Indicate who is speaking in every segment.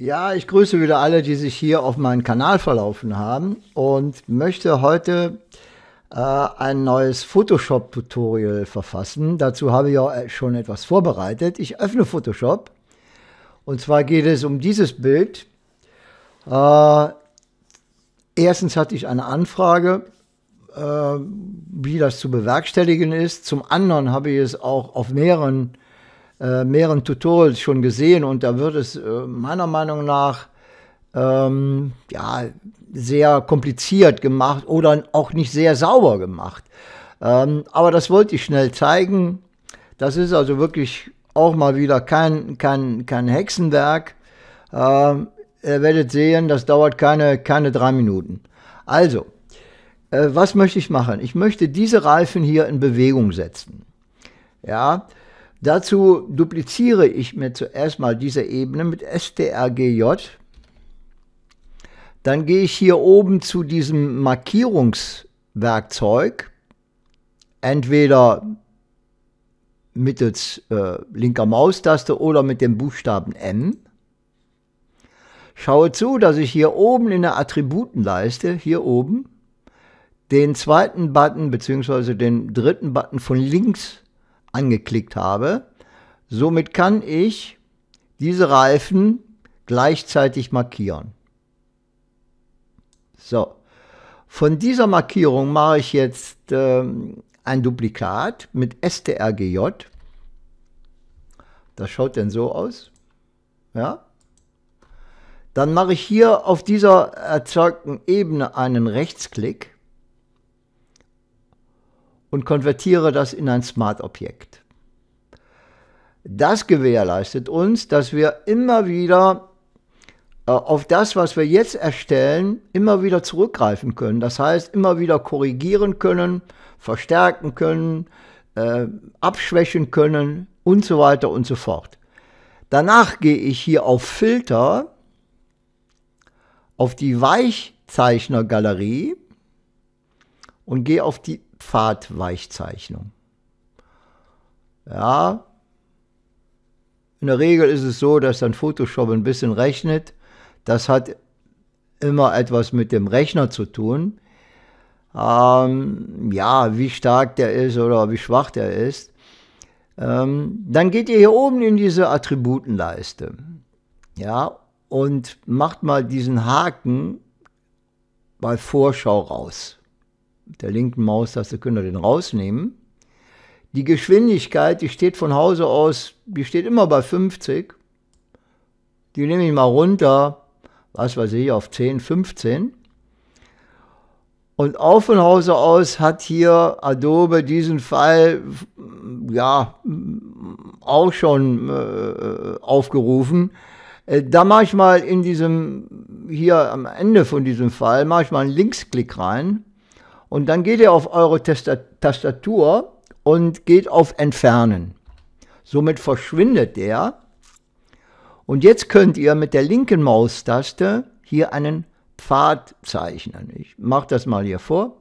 Speaker 1: Ja, ich grüße wieder alle, die sich hier auf meinen Kanal verlaufen haben und möchte heute äh, ein neues Photoshop-Tutorial verfassen. Dazu habe ich auch äh, schon etwas vorbereitet. Ich öffne Photoshop und zwar geht es um dieses Bild. Äh, erstens hatte ich eine Anfrage, äh, wie das zu bewerkstelligen ist. Zum anderen habe ich es auch auf mehreren äh, mehreren Tutorials schon gesehen und da wird es äh, meiner Meinung nach ähm, ja, sehr kompliziert gemacht oder auch nicht sehr sauber gemacht. Ähm, aber das wollte ich schnell zeigen. Das ist also wirklich auch mal wieder kein, kein, kein Hexenwerk. Ähm, ihr werdet sehen, das dauert keine, keine drei Minuten. Also, äh, was möchte ich machen? Ich möchte diese Reifen hier in Bewegung setzen. Ja, Dazu dupliziere ich mir zuerst mal diese Ebene mit strgj. Dann gehe ich hier oben zu diesem Markierungswerkzeug, entweder mittels äh, linker Maustaste oder mit dem Buchstaben M. Schaue zu, dass ich hier oben in der Attributenleiste, hier oben, den zweiten Button bzw. den dritten Button von links angeklickt habe. Somit kann ich diese Reifen gleichzeitig markieren. So, von dieser Markierung mache ich jetzt ähm, ein Duplikat mit strgj. Das schaut denn so aus. Ja. Dann mache ich hier auf dieser erzeugten Ebene einen Rechtsklick und konvertiere das in ein Smart-Objekt. Das gewährleistet uns, dass wir immer wieder äh, auf das, was wir jetzt erstellen, immer wieder zurückgreifen können. Das heißt, immer wieder korrigieren können, verstärken können, äh, abschwächen können und so weiter und so fort. Danach gehe ich hier auf Filter, auf die Weichzeichnergalerie und gehe auf die Pfadweichzeichnung. Ja, in der Regel ist es so, dass dann Photoshop ein bisschen rechnet. Das hat immer etwas mit dem Rechner zu tun. Ähm, ja, wie stark der ist oder wie schwach der ist. Ähm, dann geht ihr hier oben in diese Attributenleiste. Ja, und macht mal diesen Haken bei Vorschau raus der linken Maustaste könnt ihr den rausnehmen. Die Geschwindigkeit, die steht von Hause aus, die steht immer bei 50. Die nehme ich mal runter, was weiß ich, auf 10, 15. Und auch von Hause aus hat hier Adobe diesen Fall ja auch schon äh, aufgerufen. Äh, da mache ich mal in diesem, hier am Ende von diesem Fall, mache ich mal einen Linksklick rein. Und dann geht ihr auf eure Tastatur und geht auf Entfernen. Somit verschwindet der. Und jetzt könnt ihr mit der linken Maustaste hier einen Pfad zeichnen. Ich mache das mal hier vor.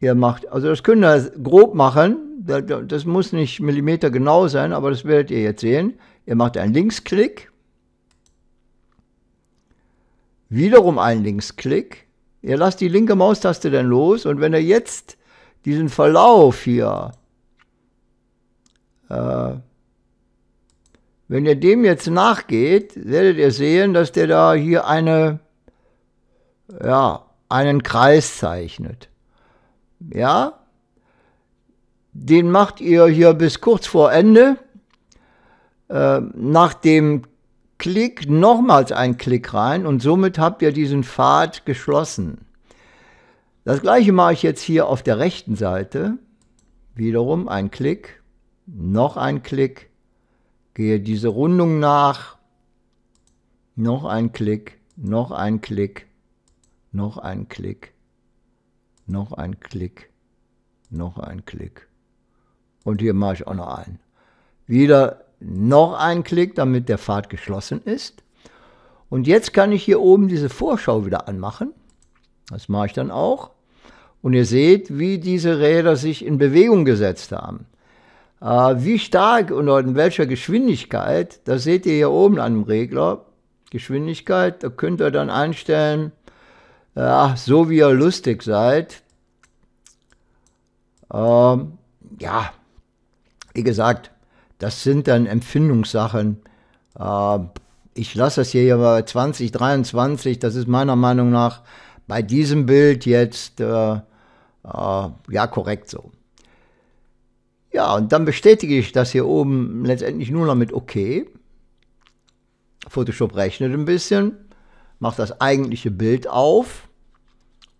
Speaker 1: Ihr macht, also das könnt ihr grob machen. Das muss nicht Millimeter genau sein, aber das werdet ihr jetzt sehen. Ihr macht einen Linksklick. Wiederum einen Linksklick. Ihr lasst die linke Maustaste dann los und wenn ihr jetzt diesen Verlauf hier, äh, wenn ihr dem jetzt nachgeht, werdet ihr sehen, dass der da hier eine, ja, einen Kreis zeichnet. Ja, den macht ihr hier bis kurz vor Ende. Äh, nach dem Klick, nochmals ein Klick rein und somit habt ihr diesen Pfad geschlossen. Das gleiche mache ich jetzt hier auf der rechten Seite. Wiederum ein Klick, noch ein Klick, gehe diese Rundung nach, noch ein Klick, noch ein Klick, noch ein Klick, noch ein Klick, noch ein Klick. Und hier mache ich auch noch einen. Wieder noch einen Klick, damit der Pfad geschlossen ist. Und jetzt kann ich hier oben diese Vorschau wieder anmachen. Das mache ich dann auch. Und ihr seht, wie diese Räder sich in Bewegung gesetzt haben. Äh, wie stark und in welcher Geschwindigkeit, das seht ihr hier oben an dem Regler. Geschwindigkeit, da könnt ihr dann einstellen, äh, so wie ihr lustig seid. Ähm, ja, wie gesagt, das sind dann Empfindungssachen. Äh, ich lasse das hier ja bei 2023, das ist meiner Meinung nach bei diesem Bild jetzt äh, äh ja korrekt so. Ja, und dann bestätige ich das hier oben letztendlich nur noch mit OK. Photoshop rechnet ein bisschen, macht das eigentliche Bild auf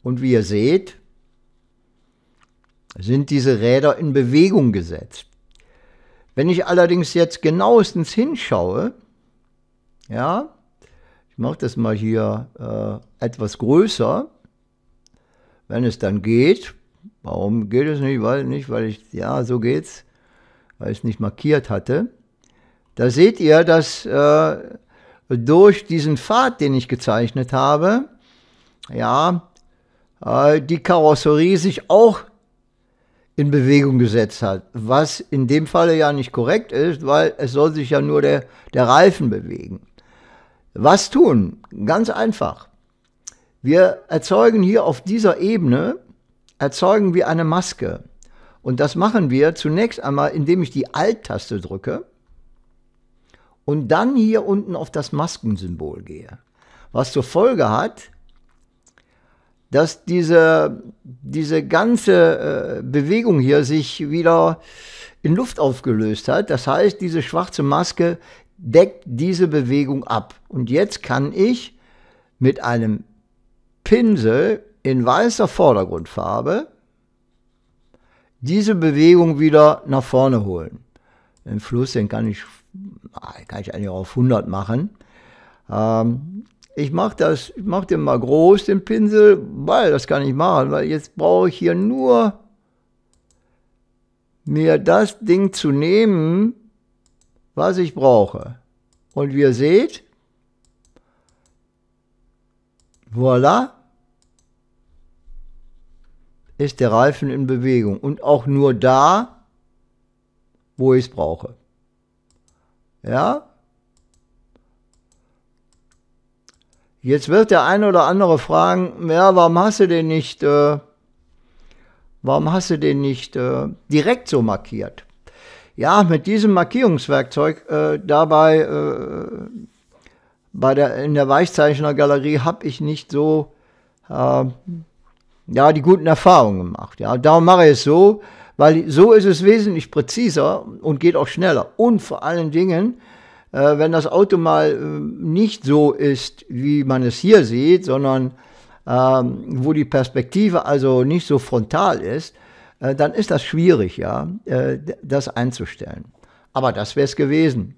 Speaker 1: und wie ihr seht, sind diese Räder in Bewegung gesetzt. Wenn ich allerdings jetzt genauestens hinschaue, ja, ich mache das mal hier äh, etwas größer, wenn es dann geht. Warum geht es nicht? Weil nicht, weil ich, ja, so geht's, weil ich es nicht markiert hatte. Da seht ihr, dass äh, durch diesen Pfad, den ich gezeichnet habe, ja, äh, die Karosserie sich auch in Bewegung gesetzt hat. Was in dem Falle ja nicht korrekt ist, weil es soll sich ja nur der, der Reifen bewegen. Was tun? Ganz einfach. Wir erzeugen hier auf dieser Ebene, erzeugen wir eine Maske. Und das machen wir zunächst einmal, indem ich die Alt-Taste drücke und dann hier unten auf das Maskensymbol gehe. Was zur Folge hat, dass diese, diese ganze äh, Bewegung hier sich wieder in Luft aufgelöst hat. Das heißt, diese schwarze Maske deckt diese Bewegung ab. Und jetzt kann ich mit einem Pinsel in weißer Vordergrundfarbe diese Bewegung wieder nach vorne holen. Den Fluss, den kann ich, kann ich eigentlich auf 100 machen. Ähm, ich mache das, ich mache den mal groß, den Pinsel, weil das kann ich machen, weil jetzt brauche ich hier nur mir das Ding zu nehmen, was ich brauche. Und wie ihr seht, voilà, ist der Reifen in Bewegung und auch nur da, wo ich es brauche. Ja, Jetzt wird der ein oder andere fragen, ja, warum hast du den nicht, äh, warum hast du den nicht äh, direkt so markiert? Ja, mit diesem Markierungswerkzeug äh, dabei äh, bei der, in der Weichzeichnergalerie habe ich nicht so äh, ja, die guten Erfahrungen gemacht. Ja, darum mache ich es so, weil so ist es wesentlich präziser und geht auch schneller. Und vor allen Dingen äh, wenn das Auto mal äh, nicht so ist, wie man es hier sieht, sondern ähm, wo die Perspektive also nicht so frontal ist, äh, dann ist das schwierig, ja, äh, das einzustellen. Aber das wäre es gewesen.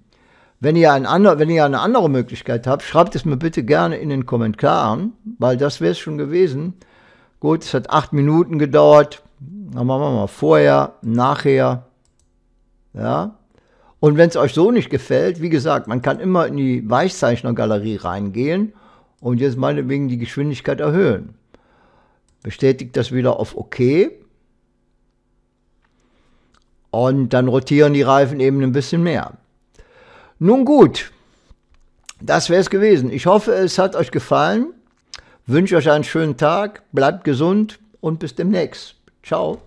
Speaker 1: Wenn ihr, ein ander, wenn ihr eine andere Möglichkeit habt, schreibt es mir bitte gerne in den Kommentaren, weil das wäre es schon gewesen. Gut, es hat acht Minuten gedauert. Dann machen wir mal vorher, nachher. Ja. Und wenn es euch so nicht gefällt, wie gesagt, man kann immer in die Weichzeichnergalerie reingehen und jetzt meinetwegen die Geschwindigkeit erhöhen. Bestätigt das wieder auf OK. Und dann rotieren die Reifen eben ein bisschen mehr. Nun gut, das wäre es gewesen. Ich hoffe, es hat euch gefallen. Wünsche euch einen schönen Tag, bleibt gesund und bis demnächst. Ciao.